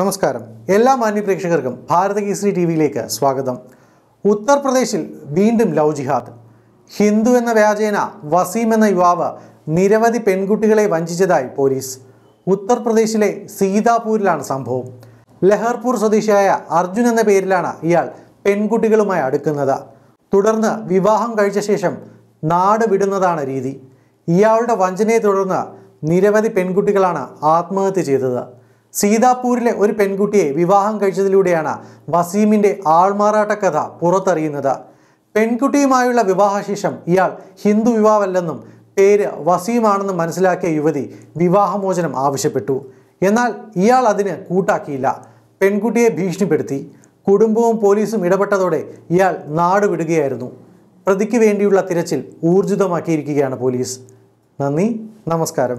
നമസ്കാരം എല്ലാ മാന്യപ്രേക്ഷകർക്കും ഭാരത കേസരി ടി വിയിലേക്ക് സ്വാഗതം ഉത്തർപ്രദേശിൽ വീണ്ടും ലവ് ജിഹാദ് ഹിന്ദു എന്ന വ്യാജേന വസീം എന്ന യുവാവ് നിരവധി പെൺകുട്ടികളെ വഞ്ചിച്ചതായി പോലീസ് ഉത്തർപ്രദേശിലെ സീതാപൂരിലാണ് സംഭവം ലഹർപൂർ സ്വദേശിയായ അർജുൻ എന്ന പേരിലാണ് ഇയാൾ പെൺകുട്ടികളുമായി അടുക്കുന്നത് തുടർന്ന് വിവാഹം കഴിച്ച ശേഷം നാട് വിടുന്നതാണ് രീതി ഇയാളുടെ വഞ്ചനയെ തുടർന്ന് നിരവധി പെൺകുട്ടികളാണ് ആത്മഹത്യ ചെയ്തത് സീതാപൂരിലെ ഒരു പെൺകുട്ടിയെ വിവാഹം കഴിച്ചതിലൂടെയാണ് വസീമിൻ്റെ ആൾമാറാട്ട കഥ പുറത്തറിയുന്നത് പെൺകുട്ടിയുമായുള്ള വിവാഹശേഷം ഇയാൾ ഹിന്ദു വിവാഹമല്ലെന്നും പേര് വസീമാണെന്നും മനസ്സിലാക്കിയ യുവതി വിവാഹമോചനം ആവശ്യപ്പെട്ടു എന്നാൽ ഇയാൾ അതിന് കൂട്ടാക്കിയില്ല പെൺകുട്ടിയെ ഭീഷണിപ്പെടുത്തി കുടുംബവും പോലീസും ഇടപെട്ടതോടെ ഇയാൾ നാട് വിടുകയായിരുന്നു പ്രതിക്ക് വേണ്ടിയുള്ള തിരച്ചിൽ ഊർജിതമാക്കിയിരിക്കുകയാണ് പോലീസ് നന്ദി നമസ്കാരം